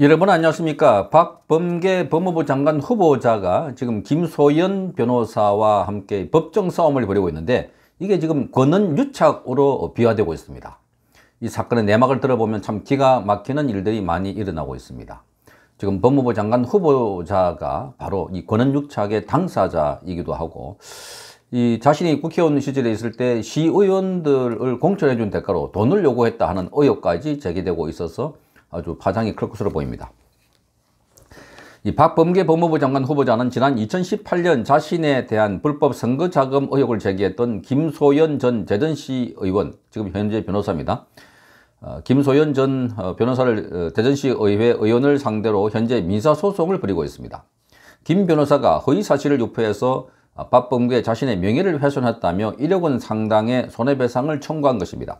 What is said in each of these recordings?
여러분 안녕하십니까 박범계 법무부 장관 후보자가 지금 김소연 변호사와 함께 법정 싸움을 벌이고 있는데 이게 지금 권은 유착으로 비화되고 있습니다 이 사건의 내막을 들어보면 참 기가 막히는 일들이 많이 일어나고 있습니다 지금 법무부 장관 후보자가 바로 이 권은 유착의 당사자이기도 하고 이 자신이 국회의원 시절에 있을 때 시의원들을 공천해준 대가로 돈을 요구했다 하는 의혹까지 제기되고 있어서 아주 파장이 클 것으로 보입니다. 이 박범계 법무부 장관 후보자는 지난 2018년 자신에 대한 불법 선거자금 의혹을 제기했던 김소연 전 대전시 의원, 지금 현재 변호사입니다. 어, 김소연 전 어, 변호사를 대전시의회 어, 의원을 상대로 현재 민사소송을 벌이고 있습니다. 김 변호사가 허위 사실을 유포해서 아, 박범계 자신의 명예를 훼손했다며 1억 원 상당의 손해배상을 청구한 것입니다.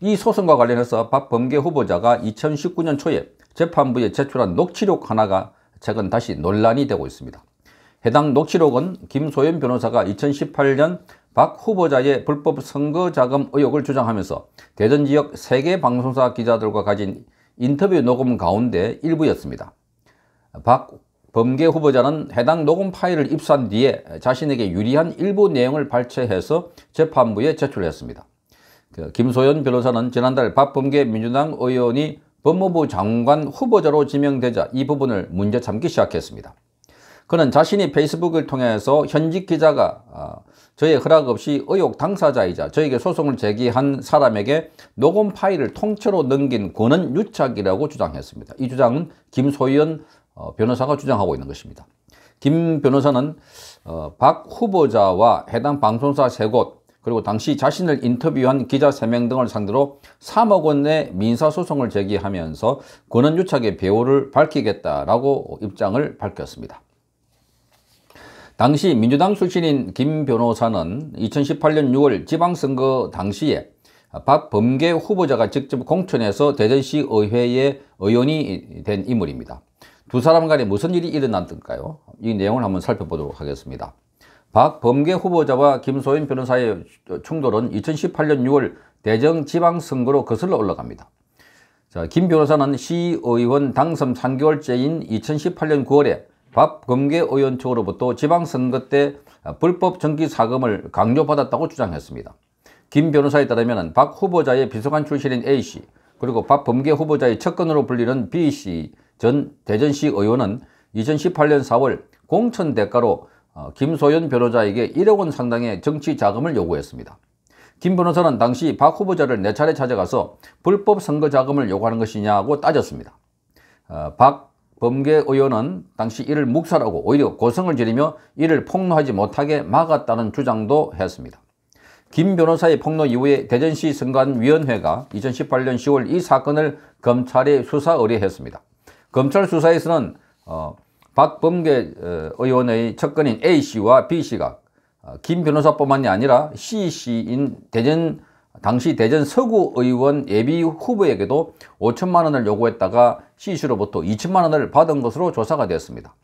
이 소송과 관련해서 박범계 후보자가 2019년 초에 재판부에 제출한 녹취록 하나가 최근 다시 논란이 되고 있습니다. 해당 녹취록은 김소연 변호사가 2018년 박 후보자의 불법 선거자금 의혹을 주장하면서 대전 지역 3개 방송사 기자들과 가진 인터뷰 녹음 가운데 일부였습니다. 박 범계 후보자는 해당 녹음 파일을 입수한 뒤에 자신에게 유리한 일부 내용을 발췌해서 재판부에 제출했습니다. 그 김소연 변호사는 지난달 박범계 민주당 의원이 법무부 장관 후보자로 지명되자 이 부분을 문제 삼기 시작했습니다. 그는 자신이 페이스북을 통해서 현직 기자가 아, 저의 허락 없이 의혹 당사자이자 저에게 소송을 제기한 사람에게 녹음 파일을 통째로 넘긴 권은 유착이라고 주장했습니다. 이 주장은 김소연 어, 변호사가 주장하고 있는 것입니다. 김 변호사는 어, 박 후보자와 해당 방송사 세곳 그리고 당시 자신을 인터뷰한 기자 3명 등을 상대로 3억 원의 민사소송을 제기하면서 권한유착의 배후를 밝히겠다라고 입장을 밝혔습니다. 당시 민주당 출신인 김 변호사는 2018년 6월 지방선거 당시에 박범계 후보자가 직접 공천해서 대전시 의회의 의원이 된 인물입니다. 두 사람 간에 무슨 일이 일어났던가요? 이 내용을 한번 살펴보도록 하겠습니다. 박범계 후보자와 김소연 변호사의 충돌은 2018년 6월 대정 지방선거로 거슬러 올라갑니다. 자, 김 변호사는 시의원 당선 3개월째인 2018년 9월에 박범계 의원 측으로부터 지방선거 때 불법 전기사금을 강요받았다고 주장했습니다. 김 변호사에 따르면 박 후보자의 비서관 출신인 A씨 그리고 박범계 후보자의 측근으로 불리는 B씨 전 대전시 의원은 2018년 4월 공천 대가로 어, 김소연 변호사에게 1억 원 상당의 정치 자금을 요구했습니다. 김 변호사는 당시 박 후보자를 4차례 찾아가서 불법 선거 자금을 요구하는 것이냐고 따졌습니다. 어, 박 범계 의원은 당시 이를 묵살하고 오히려 고성을 지르며 이를 폭로하지 못하게 막았다는 주장도 했습니다. 김 변호사의 폭로 이후에 대전시 선관위원회가 2018년 10월 이 사건을 검찰에 수사 의뢰했습니다. 검찰 수사에서는 어, 박범계 어, 의원의 측근인 A씨와 B씨가 어, 김 변호사뿐만이 아니라 C씨인 대전 당시 대전 서구 의원 예비 후보에게도 5천만 원을 요구했다가 C씨로부터 2천만 원을 받은 것으로 조사가 되었습니다.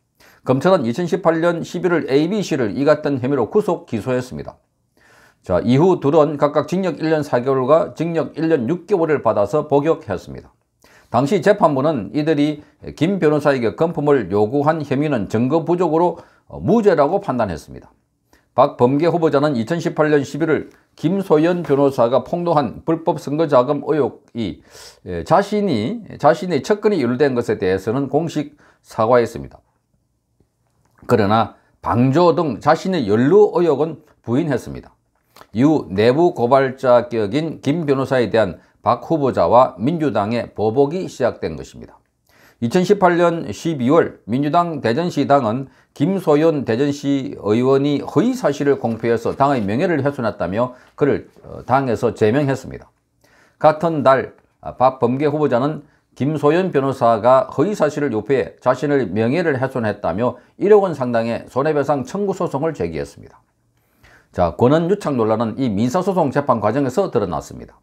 검찰은 2018년 11월 ABC를 이 같은 혐의로 구속 기소했습니다. 자, 이후 둘은 각각 징역 1년 4개월과 징역 1년 6개월을 받아서 복역했습니다. 당시 재판부는 이들이 김 변호사에게 금품을 요구한 혐의는 증거 부족으로 어, 무죄라고 판단했습니다. 박범계 후보자는 2018년 11월 김소연 변호사가 폭로한 불법 선거자금 의혹이 자신이 자신의 측근이 연루된 것에 대해서는 공식 사과했습니다. 그러나 방조 등 자신의 연루 의혹은 부인했습니다. 이후 내부 고발자 격인 김 변호사에 대한 박 후보자와 민주당의 보복이 시작된 것입니다. 2018년 12월 민주당 대전시당은 김소연 대전시 의원이 허위 사실을 공표해서 당의 명예를 훼손했다며 그를 어, 당에서 제명했습니다. 같은 달 아, 박범계 후보자는 김소연 변호사가 허위 사실을 요폐해 자신을 명예를 훼손했다며 1억 원 상당의 손해배상 청구 소송을 제기했습니다. 자, 권한 유착 논란은 이 민사소송 재판 과정에서 드러났습니다.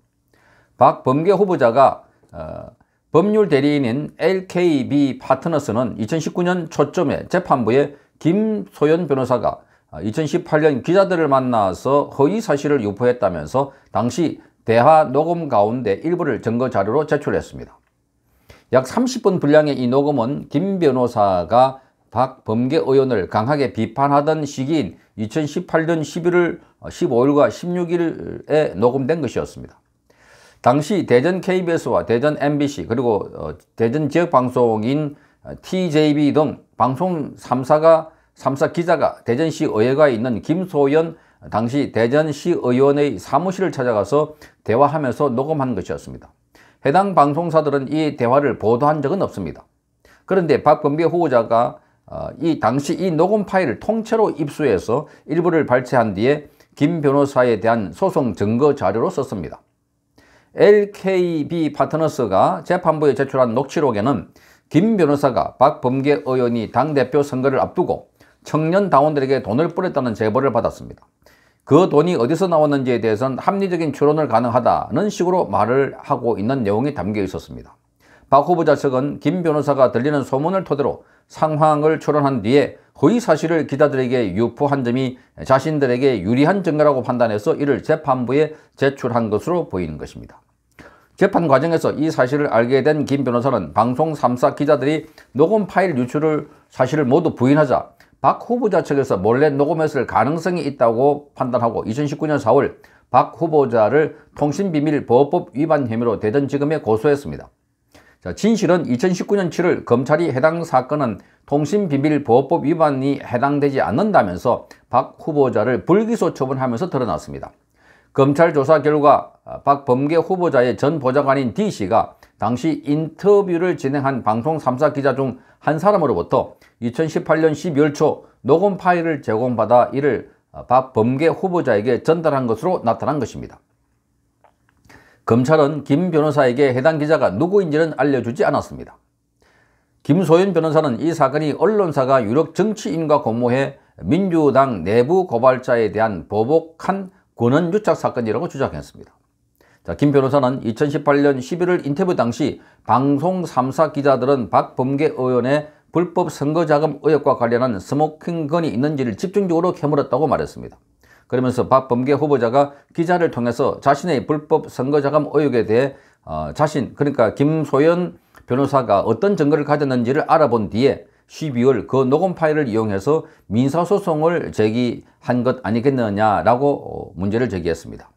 박범계 후보자가 어, 법률 대리인인 LKB 파트너스는 2019년 초점에 재판부에 김소연 변호사가 2018년 어, 기자들을 만나서 허위 사실을 유포했다면서 당시 대화 녹음 가운데 일부를 증거 자료로 제출했습니다. 약 30분 분량의 이 녹음은 김 변호사가 박범계 의원을 강하게 비판하던 시기인 2018년 11월 15일과 16일에 녹음된 것이었습니다. 당시 대전 KBS와 대전 MBC 그리고 어, 대전 지역방송인 TJB 어, 등 방송 3사가 3사 기자가 대전시 의회가 있는 김소연 당시 대전시 의원의 사무실을 찾아가서 대화하면서 녹음한 것이었습니다. 해당 방송사들은 이 대화를 보도한 적은 없습니다. 그런데 박건배 후보자가 어, 이 당시 이 녹음 파일을 통째로 입수해서 일부를 발췌한 뒤에 김 변호사에 대한 소송 증거 자료로 썼습니다. LKB 파트너스가 재판부에 제출한 녹취록에는 김 변호사가 박범계 의원이 당대표 선거를 앞두고 청년 당원들에게 돈을 뿌렸다는 제보를 받았습니다. 그 돈이 어디서 나왔는지에 대해서는 합리적인 추론을 가능하다는 식으로 말을 하고 있는 내용이 담겨 있었습니다. 박 후보자 측은 김 변호사가 들리는 소문을 토대로 상황을 추론한 뒤에 허위 사실을 기자들에게 유포한 점이 자신들에게 유리한 증거라고 판단해서 이를 재판부에 제출한 것으로 보이는 것입니다. 재판 과정에서 이 사실을 알게 된 김 변호사는 방송 3사 기자들이 녹음 파일 유출을 사실을 모두 부인하자 박 후보자 측에서 몰래 녹음했을 가능성이 있다고 판단하고 2019년 4월 박 후보자를 통신비밀보호법 위반 혐의로 대전지검에 고소했습니다. 자, 진실은 2019년 7월 검찰이 해당 사건은 통신비밀보호법 위반이 해당되지 않는다면서 박 후보자를 불기소 처분하면서 드러났습니다. 검찰 조사 결과 박범계 후보자의 전 보좌관인 D씨가 당시 인터뷰를 진행한 방송 3사 기자 중 한 사람으로부터 2018년 12월 초 녹음 파일을 제공받아 이를 박범계 후보자에게 전달한 것으로 나타난 것입니다. 검찰은 김 변호사에게 해당 기자가 누구인지는 알려주지 않았습니다. 김소연 변호사는 이 사건이 언론사가 유력 정치인과 공모해 민주당 내부 고발자에 대한 보복한 권한 유착 사건이라고 주장했습니다. 자, 김 변호사는 2018년 11월 인터뷰 당시 방송 3사 기자들은 박범계 의원의 불법 선거자금 의혹과 관련한 스모킹건이 있는지를 집중적으로 캐물었다고 말했습니다. 그러면서 박범계 후보자가 기자를 통해서 자신의 불법 선거자금 의혹에 대해 어, 자신 그러니까 김소연 변호사가 어떤 증거를 가졌는지를 알아본 뒤에 12월 그 녹음 파일을 이용해서 민사소송을 제기한 것 아니겠느냐라고 문제를 제기했습니다.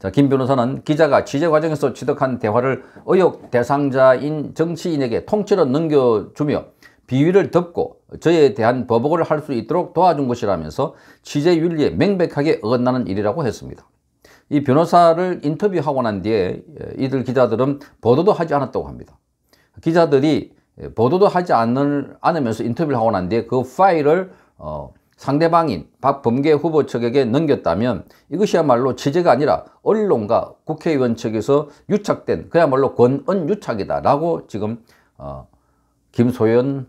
자, 김 변호사는 기자가 취재 과정에서 취득한 대화를 의혹 대상자인 정치인에게 통째로 넘겨주며 비위를 덮고 저에 대한 버벅을할 수 있도록 도와준 것이라면서 취재 윤리에 명백하게 어긋나는 일이라고 했습니다. 이 변호사를 인터뷰하고 난 뒤에 예, 이들 기자들은 보도도 하지 않았다고 합니다. 기자들이 예, 보도도 하지 않을, 않으면서 인터뷰를 하고 난 뒤에 그 파일을 어, 상대방인 박범계 후보 측에게 넘겼다면 이것이야말로 취재가 아니라 언론과 국회의원 측에서 유착된 그야말로 권언 유착이다 라고 지금 어, 김소연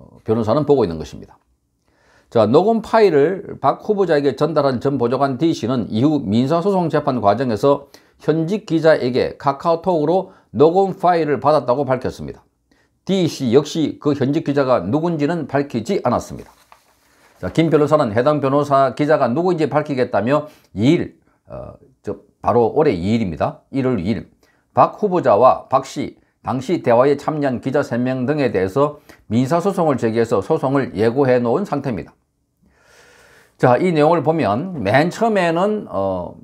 어, 변호사는 보고 있는 것입니다. 자, 녹음 파일을 박 후보자에게 전달한 전 보좌관 D씨는 이후 민사소송 재판 과정에서 현직 기자에게 카카오톡으로 녹음 파일을 받았다고 밝혔습니다. D씨 역시 그 현직 기자가 누군지는 밝히지 않았습니다. 자, 김 변호사는 해당 변호사 기자가 누구인지 밝히겠다며 2일, 어, 바로 올해 2일입니다. 1월 2일, 박 후보자와 박씨 당시 대화에 참여한 기자 3명 등에 대해서 민사소송을 제기해서 소송을 예고해 놓은 상태입니다. 자, 이 내용을 보면 맨 처음에는 어,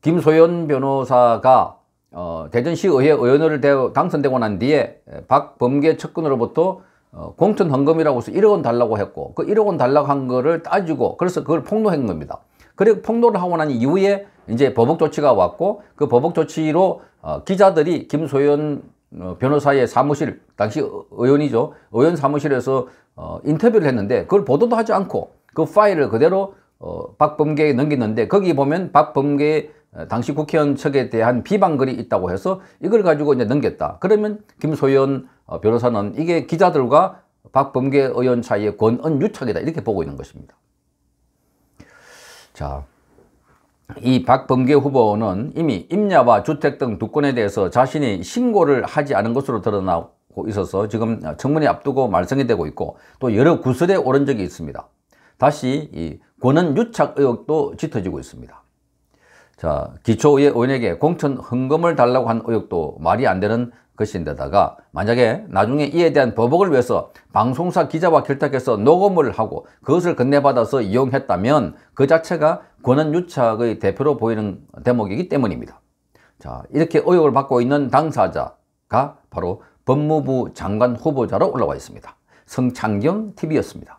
김소연 변호사가 어, 대전시의회 의원을 대, 당선되고 난 뒤에 박범계 측근으로부터 어, 공천 헌금이라고 해서 1억 원 달라고 했고 그 1억 원 달라고 한 거를 따지고 그래서 그걸 폭로한 겁니다. 그리고 폭로를 하고 난 이후에 이제 보복 조치가 왔고 그 보복 조치로 어, 기자들이 김소연 어, 변호사의 사무실, 당시 의원이죠. 의원 사무실에서 어, 인터뷰를 했는데 그걸 보도도 하지 않고 그 파일을 그대로 어, 박범계에 넘겼는데 거기 보면 박범계 당시 국회의원 측에 대한 비방글이 있다고 해서 이걸 가지고 이제 넘겼다. 그러면 김소연 변호사는 이게 기자들과 박범계 의원 사이의 권언 유착이다 이렇게 보고 있는 것입니다. 자. 이 박범계 후보는 이미 임야와 주택 등 두 건에 대해서 자신이 신고를 하지 않은 것으로 드러나고 있어서 지금 청문회 앞두고 말썽이 되고 있고 또 여러 구설에 오른 적이 있습니다. 다시 이 권은 유착 의혹도 짙어지고 있습니다. 자, 기초 의원에게 공천 헌금을 달라고 한 의혹도 말이 안 되는 것인데다가 만약에 나중에 이에 대한 보복을 위해서 방송사 기자와 결탁해서 녹음을 하고 그것을 건네받아서 이용했다면 그 자체가 권한유착의 대표로 보이는 대목이기 때문입니다. 자 이렇게 의혹을 받고 있는 당사자가 바로 법무부 장관 후보자로 올라와 있습니다. 성창경 TV였습니다.